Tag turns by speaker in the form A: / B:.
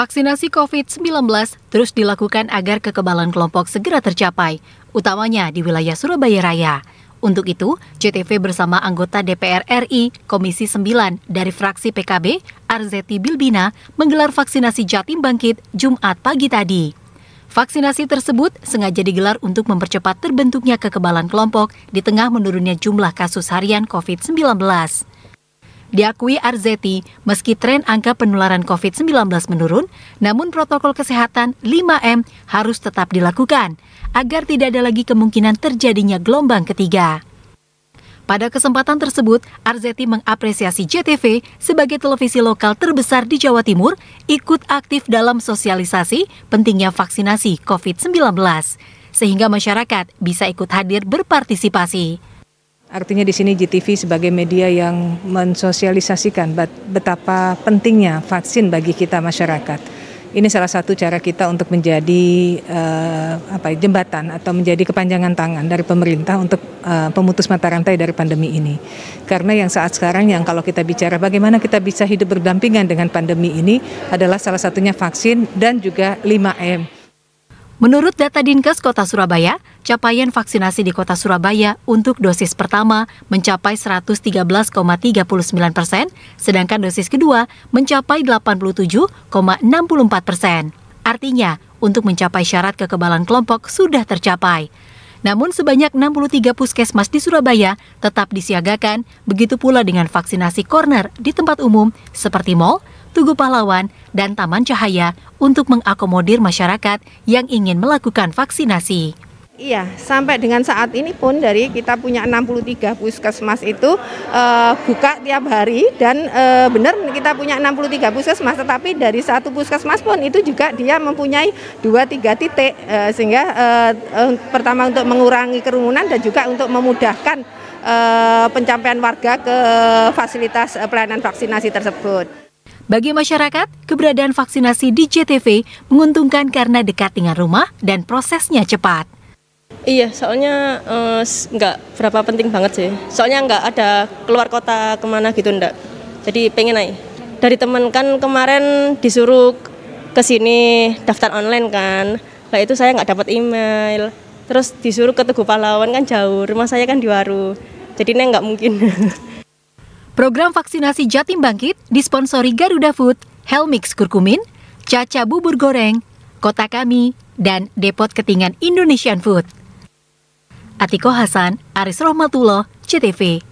A: Vaksinasi COVID-19 terus dilakukan agar kekebalan kelompok segera tercapai, utamanya di wilayah Surabaya Raya. Untuk itu, JTV bersama anggota DPR RI Komisi 9 dari fraksi PKB, Arzeti Bilbina, menggelar vaksinasi Jatim Bangkit Jumat pagi tadi. Vaksinasi tersebut sengaja digelar untuk mempercepat terbentuknya kekebalan kelompok di tengah menurunnya jumlah kasus harian COVID-19. Diakui Arzeti, meski tren angka penularan COVID-19 menurun, namun protokol kesehatan 5M harus tetap dilakukan agar tidak ada lagi kemungkinan terjadinya gelombang ketiga. Pada kesempatan tersebut, Arzeti mengapresiasi JTV sebagai televisi lokal terbesar di Jawa Timur ikut aktif dalam sosialisasi pentingnya vaksinasi COVID-19, sehingga masyarakat bisa ikut hadir berpartisipasi. Artinya di sini GTV sebagai media yang
B: mensosialisasikan betapa pentingnya vaksin bagi kita masyarakat. Ini salah satu cara kita untuk menjadi uh, apa ya, jembatan atau menjadi kepanjangan tangan dari pemerintah untuk uh, pemutus mata rantai dari pandemi ini. Karena yang saat sekarang yang kalau kita bicara bagaimana kita bisa hidup berdampingan dengan
A: pandemi ini adalah salah satunya vaksin dan juga 5M Menurut data Dinkes Kota Surabaya, capaian vaksinasi di Kota Surabaya untuk dosis pertama mencapai 113,39 persen, sedangkan dosis kedua mencapai 87,64 persen. Artinya, untuk mencapai syarat kekebalan kelompok sudah tercapai. Namun sebanyak 63 puskesmas di Surabaya tetap disiagakan, begitu pula dengan vaksinasi corner di tempat umum seperti mal, Tugu Pahlawan, dan Taman Cahaya untuk mengakomodir masyarakat yang ingin melakukan vaksinasi.
C: Iya, sampai dengan saat ini pun dari kita punya 63 puskesmas itu uh, buka tiap hari dan uh, benar kita punya 63 puskesmas tetapi dari satu puskesmas pun itu juga dia mempunyai 2-3 titik uh, sehingga uh, uh, pertama untuk mengurangi kerumunan dan juga untuk memudahkan
A: uh, pencapaian warga ke fasilitas pelayanan vaksinasi tersebut. Bagi masyarakat, keberadaan vaksinasi di JTV menguntungkan karena dekat dengan rumah dan prosesnya cepat.
D: Iya, soalnya eh, nggak berapa penting banget sih. Soalnya nggak ada keluar kota kemana gitu ndak. Jadi pengen naik. Dari teman kan kemarin disuruh ke sini daftar online kan. Lah itu saya nggak dapat email. Terus disuruh ke Tugu Pahlawan kan jauh. Rumah saya kan di Waru. Jadi ini nggak mungkin. Program vaksinasi Jatim Bangkit disponsori Garuda
A: Food, Helmix Kurkumin, Caca Bubur Goreng, Kota Kami, dan Depot Ketingan Indonesian Food. Atiko Hasan, Aris Rohmatullah, CTV.